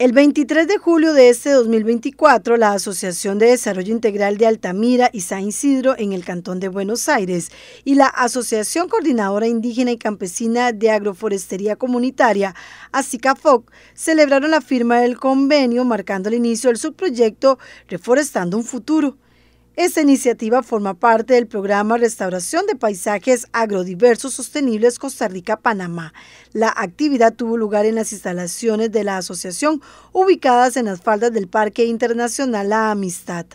El 23 de julio de este 2024, la Asociación de Desarrollo Integral de Altamira y San Isidro en el Cantón de Buenos Aires y la Asociación Coordinadora Indígena y Campesina de Agroforestería Comunitaria, ASICAFOC, celebraron la firma del convenio marcando el inicio del subproyecto Reforestando un Futuro esta iniciativa forma parte del programa Restauración de Paisajes Agrodiversos Sostenibles Costa Rica-Panamá. La actividad tuvo lugar en las instalaciones de la asociación ubicadas en las faldas del Parque Internacional La Amistad.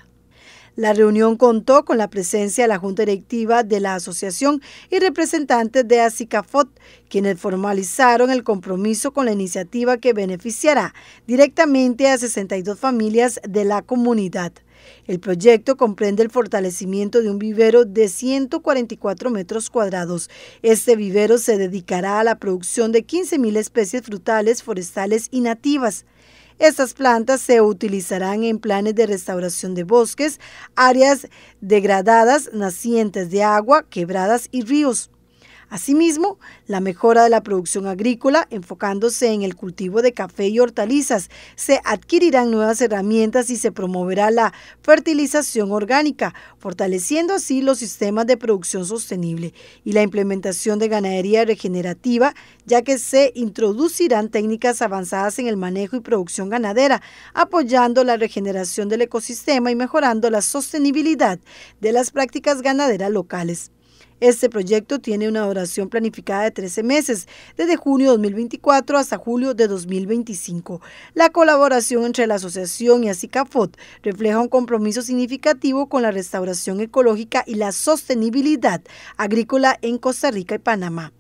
La reunión contó con la presencia de la Junta Directiva de la Asociación y representantes de Asicafot, quienes formalizaron el compromiso con la iniciativa que beneficiará directamente a 62 familias de la comunidad. El proyecto comprende el fortalecimiento de un vivero de 144 metros cuadrados. Este vivero se dedicará a la producción de 15.000 especies frutales, forestales y nativas. Estas plantas se utilizarán en planes de restauración de bosques, áreas degradadas, nacientes de agua, quebradas y ríos. Asimismo, la mejora de la producción agrícola, enfocándose en el cultivo de café y hortalizas, se adquirirán nuevas herramientas y se promoverá la fertilización orgánica, fortaleciendo así los sistemas de producción sostenible y la implementación de ganadería regenerativa, ya que se introducirán técnicas avanzadas en el manejo y producción ganadera, apoyando la regeneración del ecosistema y mejorando la sostenibilidad de las prácticas ganaderas locales. Este proyecto tiene una duración planificada de 13 meses, desde junio de 2024 hasta julio de 2025. La colaboración entre la asociación y ASICAFOT refleja un compromiso significativo con la restauración ecológica y la sostenibilidad agrícola en Costa Rica y Panamá.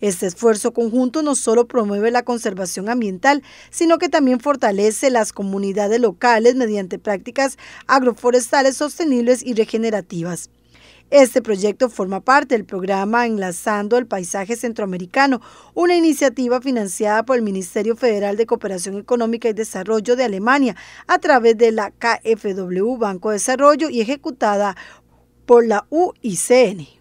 Este esfuerzo conjunto no solo promueve la conservación ambiental, sino que también fortalece las comunidades locales mediante prácticas agroforestales sostenibles y regenerativas. Este proyecto forma parte del programa Enlazando el Paisaje Centroamericano, una iniciativa financiada por el Ministerio Federal de Cooperación Económica y Desarrollo de Alemania a través de la KFW Banco de Desarrollo y ejecutada por la UICN.